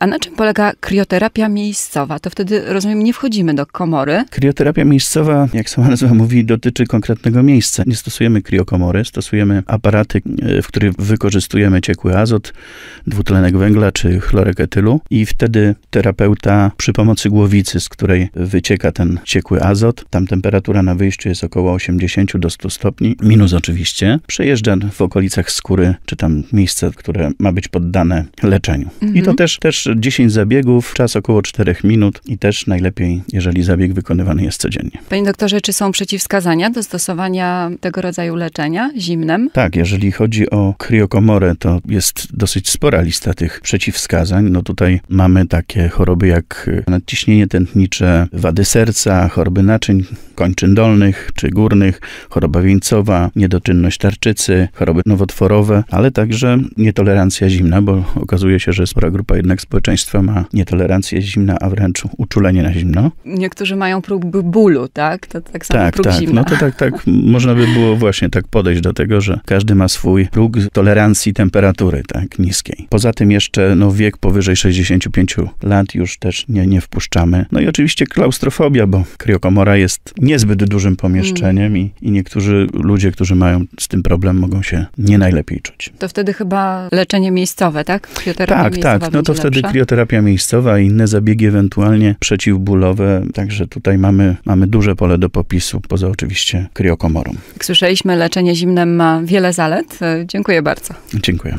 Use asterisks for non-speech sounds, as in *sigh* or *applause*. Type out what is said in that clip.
A na czym polega krioterapia miejscowa? To wtedy, rozumiem, nie wchodzimy do komory. Krioterapia miejscowa, jak sama nazwa mówi, dotyczy konkretnego miejsca. Nie stosujemy kriokomory, stosujemy aparaty, e, w których wykorzystujemy ciekły azot, dwutlenek węgla czy chlorek etylu i wtedy terapeuta przy pomocy głowicy, z której wycieka ten ciekły azot, tam temperatura na wyjściu jest około 80 do 100 stopni, minus oczywiście, przejeżdża w okolicach skóry, czy tam miejsca, które ma być poddane leczeniu. Mhm. I to mhm. też, też 10 zabiegów, czas około 4 minut i też najlepiej, jeżeli zabieg wykonywany jest codziennie. Panie doktorze, czy są przeciwwskazania do stosowania tego rodzaju leczenia zimnem? Tak, jeżeli chodzi o kriokomorę, to jest dosyć spora lista tych przeciwwskazań. No tutaj mamy takie choroby jak nadciśnienie tętnicze, wady serca, choroby naczyń, kończyn dolnych czy górnych, choroba wieńcowa, niedoczynność tarczycy, choroby nowotworowe, ale także nietolerancja zimna, bo okazuje się, że spora grupa jednak społeczeństwa społeczeństwo ma nietolerancję zimna, a wręcz uczulenie na zimno. Niektórzy mają próg bólu, tak? To tak samo tak, próg tak. zimna. No to tak, tak. *laughs* Można by było właśnie tak podejść do tego, że każdy ma swój próg tolerancji temperatury, tak, niskiej. Poza tym jeszcze, no, wiek powyżej 65 lat już też nie, nie wpuszczamy. No i oczywiście klaustrofobia, bo kriokomora jest niezbyt dużym pomieszczeniem mm. i, i niektórzy ludzie, którzy mają z tym problem, mogą się nie najlepiej czuć. To wtedy chyba leczenie miejscowe, tak? Fioterapia tak, tak. No to wtedy Krioterapia miejscowa i inne zabiegi ewentualnie przeciwbólowe, także tutaj mamy, mamy duże pole do popisu, poza oczywiście kriokomorą. Jak słyszeliśmy, leczenie zimnem ma wiele zalet. E, dziękuję bardzo. Dziękuję.